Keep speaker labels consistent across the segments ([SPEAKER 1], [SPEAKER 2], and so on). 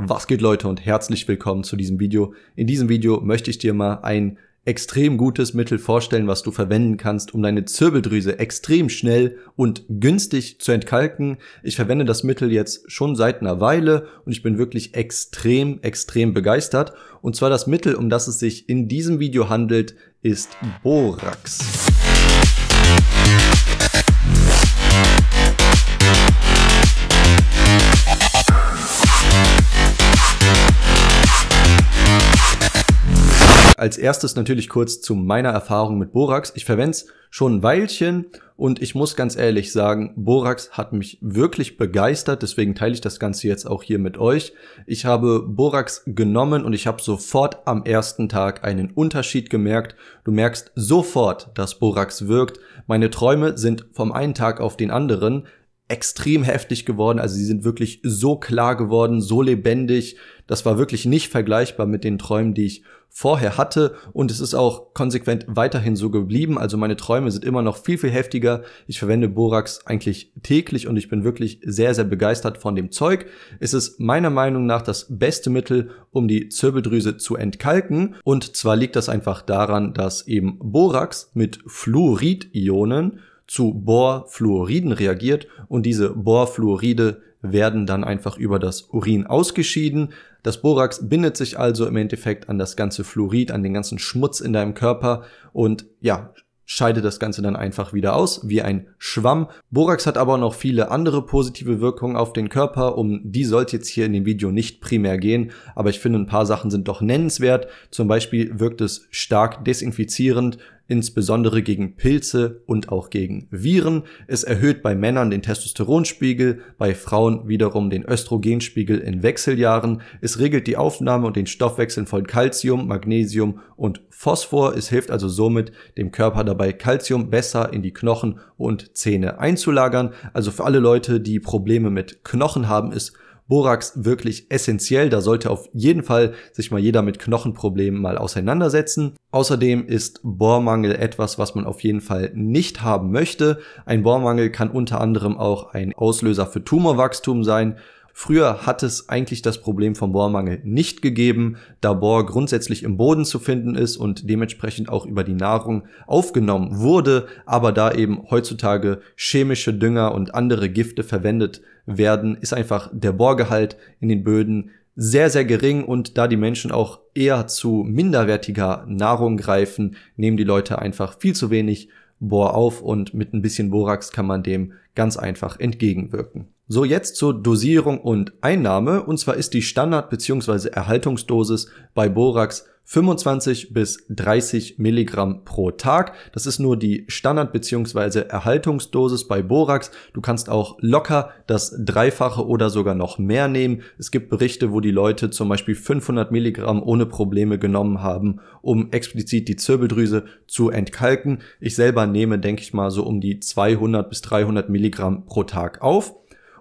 [SPEAKER 1] Was geht Leute und herzlich willkommen zu diesem Video. In diesem Video möchte ich dir mal ein extrem gutes Mittel vorstellen, was du verwenden kannst, um deine Zirbeldrüse extrem schnell und günstig zu entkalken. Ich verwende das Mittel jetzt schon seit einer Weile und ich bin wirklich extrem, extrem begeistert. Und zwar das Mittel, um das es sich in diesem Video handelt, ist Borax. Als erstes natürlich kurz zu meiner Erfahrung mit Borax. Ich verwende es schon ein Weilchen und ich muss ganz ehrlich sagen, Borax hat mich wirklich begeistert, deswegen teile ich das Ganze jetzt auch hier mit euch. Ich habe Borax genommen und ich habe sofort am ersten Tag einen Unterschied gemerkt. Du merkst sofort, dass Borax wirkt. Meine Träume sind vom einen Tag auf den anderen extrem heftig geworden. Also sie sind wirklich so klar geworden, so lebendig. Das war wirklich nicht vergleichbar mit den Träumen, die ich vorher hatte. Und es ist auch konsequent weiterhin so geblieben. Also meine Träume sind immer noch viel, viel heftiger. Ich verwende Borax eigentlich täglich und ich bin wirklich sehr, sehr begeistert von dem Zeug. Es ist meiner Meinung nach das beste Mittel, um die Zirbeldrüse zu entkalken. Und zwar liegt das einfach daran, dass eben Borax mit Fluoridionen zu Borfluoriden reagiert und diese Borfluoride werden dann einfach über das Urin ausgeschieden. Das Borax bindet sich also im Endeffekt an das ganze Fluorid, an den ganzen Schmutz in deinem Körper und ja, scheidet das Ganze dann einfach wieder aus, wie ein Schwamm. Borax hat aber noch viele andere positive Wirkungen auf den Körper, um die sollte jetzt hier in dem Video nicht primär gehen, aber ich finde ein paar Sachen sind doch nennenswert. Zum Beispiel wirkt es stark desinfizierend, insbesondere gegen Pilze und auch gegen Viren. Es erhöht bei Männern den Testosteronspiegel, bei Frauen wiederum den Östrogenspiegel in Wechseljahren. Es regelt die Aufnahme und den Stoffwechsel von Calcium, Magnesium und Phosphor. Es hilft also somit dem Körper dabei, Calcium besser in die Knochen und Zähne einzulagern. Also für alle Leute, die Probleme mit Knochen haben, ist Borax wirklich essentiell. Da sollte auf jeden Fall sich mal jeder mit Knochenproblemen mal auseinandersetzen. Außerdem ist Bohrmangel etwas, was man auf jeden Fall nicht haben möchte. Ein Bohrmangel kann unter anderem auch ein Auslöser für Tumorwachstum sein Früher hat es eigentlich das Problem vom Bohrmangel nicht gegeben, da Bohr grundsätzlich im Boden zu finden ist und dementsprechend auch über die Nahrung aufgenommen wurde, aber da eben heutzutage chemische Dünger und andere Gifte verwendet werden, ist einfach der Bohrgehalt in den Böden sehr, sehr gering und da die Menschen auch eher zu minderwertiger Nahrung greifen, nehmen die Leute einfach viel zu wenig Bohr auf und mit ein bisschen Borax kann man dem ganz einfach entgegenwirken. So, jetzt zur Dosierung und Einnahme. Und zwar ist die Standard- bzw. Erhaltungsdosis bei Borax 25 bis 30 Milligramm pro Tag. Das ist nur die Standard- bzw. Erhaltungsdosis bei Borax. Du kannst auch locker das Dreifache oder sogar noch mehr nehmen. Es gibt Berichte, wo die Leute zum Beispiel 500 Milligramm ohne Probleme genommen haben, um explizit die Zirbeldrüse zu entkalken. Ich selber nehme, denke ich mal, so um die 200 bis 300 Milligramm pro Tag auf.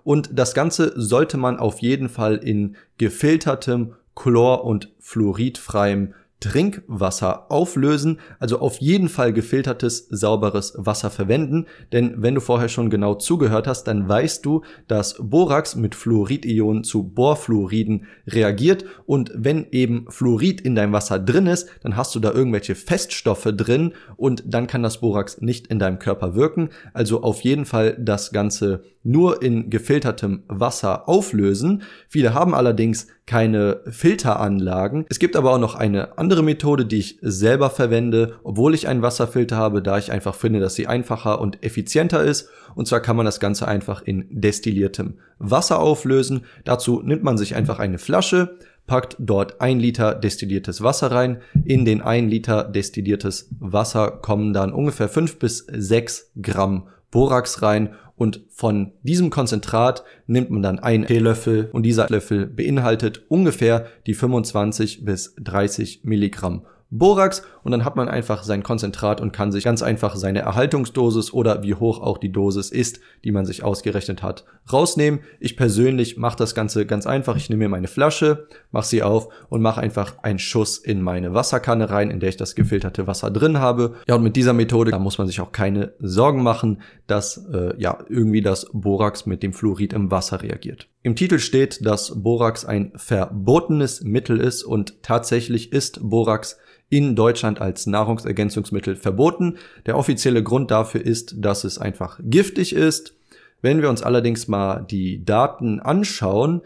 [SPEAKER 1] Und das Ganze sollte man auf jeden Fall in gefiltertem, chlor- und fluoridfreiem Trinkwasser auflösen, also auf jeden Fall gefiltertes, sauberes Wasser verwenden, denn wenn du vorher schon genau zugehört hast, dann weißt du, dass Borax mit Fluoridionen zu Borfluoriden reagiert und wenn eben Fluorid in deinem Wasser drin ist, dann hast du da irgendwelche Feststoffe drin und dann kann das Borax nicht in deinem Körper wirken, also auf jeden Fall das Ganze nur in gefiltertem Wasser auflösen. Viele haben allerdings keine Filteranlagen. Es gibt aber auch noch eine andere Methode, die ich selber verwende, obwohl ich einen Wasserfilter habe, da ich einfach finde, dass sie einfacher und effizienter ist. Und zwar kann man das Ganze einfach in destilliertem Wasser auflösen. Dazu nimmt man sich einfach eine Flasche, packt dort ein Liter destilliertes Wasser rein. In den ein Liter destilliertes Wasser kommen dann ungefähr fünf bis sechs Gramm Borax rein und von diesem Konzentrat nimmt man dann einen Teelöffel und dieser Löffel beinhaltet ungefähr die 25 bis 30 Milligramm Borax und dann hat man einfach sein Konzentrat und kann sich ganz einfach seine Erhaltungsdosis oder wie hoch auch die Dosis ist, die man sich ausgerechnet hat, rausnehmen. Ich persönlich mache das Ganze ganz einfach. Ich nehme mir meine Flasche, mache sie auf und mache einfach einen Schuss in meine Wasserkanne rein, in der ich das gefilterte Wasser drin habe. Ja, und mit dieser Methode, da muss man sich auch keine Sorgen machen, dass äh, ja irgendwie das Borax mit dem Fluorid im Wasser reagiert. Im Titel steht, dass Borax ein verbotenes Mittel ist und tatsächlich ist Borax in Deutschland als Nahrungsergänzungsmittel verboten. Der offizielle Grund dafür ist, dass es einfach giftig ist. Wenn wir uns allerdings mal die Daten anschauen,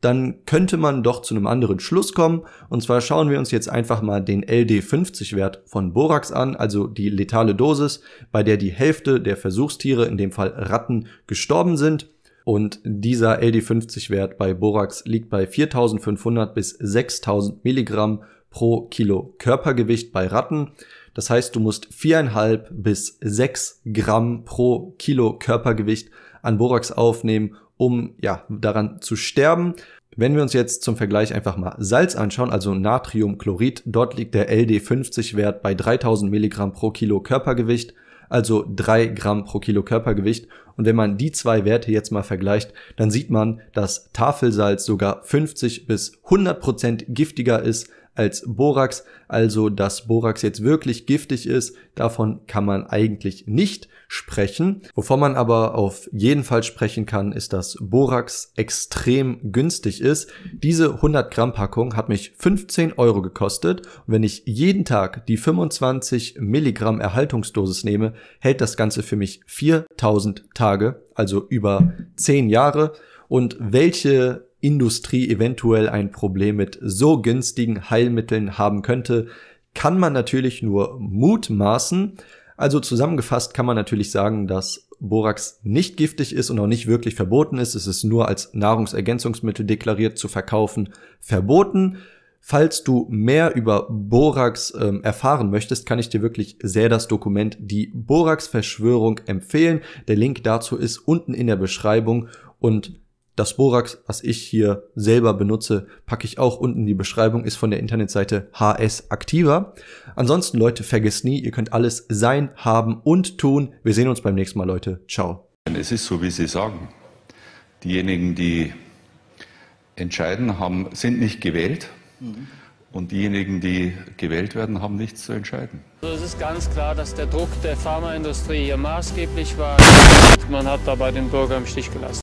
[SPEAKER 1] dann könnte man doch zu einem anderen Schluss kommen. Und zwar schauen wir uns jetzt einfach mal den LD50-Wert von Borax an, also die letale Dosis, bei der die Hälfte der Versuchstiere, in dem Fall Ratten, gestorben sind. Und dieser LD50-Wert bei Borax liegt bei 4500 bis 6000 Milligramm pro Kilo Körpergewicht bei Ratten. Das heißt, du musst viereinhalb bis sechs Gramm pro Kilo Körpergewicht an Borax aufnehmen, um ja daran zu sterben. Wenn wir uns jetzt zum Vergleich einfach mal Salz anschauen, also Natriumchlorid, dort liegt der LD50-Wert bei 3000 Milligramm pro Kilo Körpergewicht also 3 Gramm pro Kilo Körpergewicht. Und wenn man die zwei Werte jetzt mal vergleicht, dann sieht man, dass Tafelsalz sogar 50 bis 100 Prozent giftiger ist als Borax. Also, dass Borax jetzt wirklich giftig ist, davon kann man eigentlich nicht sprechen. Wovon man aber auf jeden Fall sprechen kann, ist, dass Borax extrem günstig ist. Diese 100 Gramm Packung hat mich 15 Euro gekostet. Und wenn ich jeden Tag die 25 Milligramm Erhaltungsdosis nehme, hält das Ganze für mich 4000 Tage, also über 10 Jahre. Und welche Industrie eventuell ein Problem mit so günstigen Heilmitteln haben könnte, kann man natürlich nur mutmaßen. Also zusammengefasst kann man natürlich sagen, dass Borax nicht giftig ist und auch nicht wirklich verboten ist. Es ist nur als Nahrungsergänzungsmittel deklariert zu verkaufen verboten. Falls du mehr über Borax ähm, erfahren möchtest, kann ich dir wirklich sehr das Dokument Die Borax-Verschwörung empfehlen. Der Link dazu ist unten in der Beschreibung und das Borax, was ich hier selber benutze, packe ich auch unten in die Beschreibung, ist von der Internetseite HS Aktiva. Ansonsten, Leute, vergesst nie, ihr könnt alles sein, haben und tun. Wir sehen uns beim nächsten Mal, Leute. Ciao. Es ist so, wie Sie sagen. Diejenigen, die entscheiden, haben, sind nicht gewählt. Mhm. Und diejenigen, die gewählt werden, haben nichts zu entscheiden. Also es ist ganz klar, dass der Druck der Pharmaindustrie hier maßgeblich war. Man hat dabei den Bürger im Stich gelassen.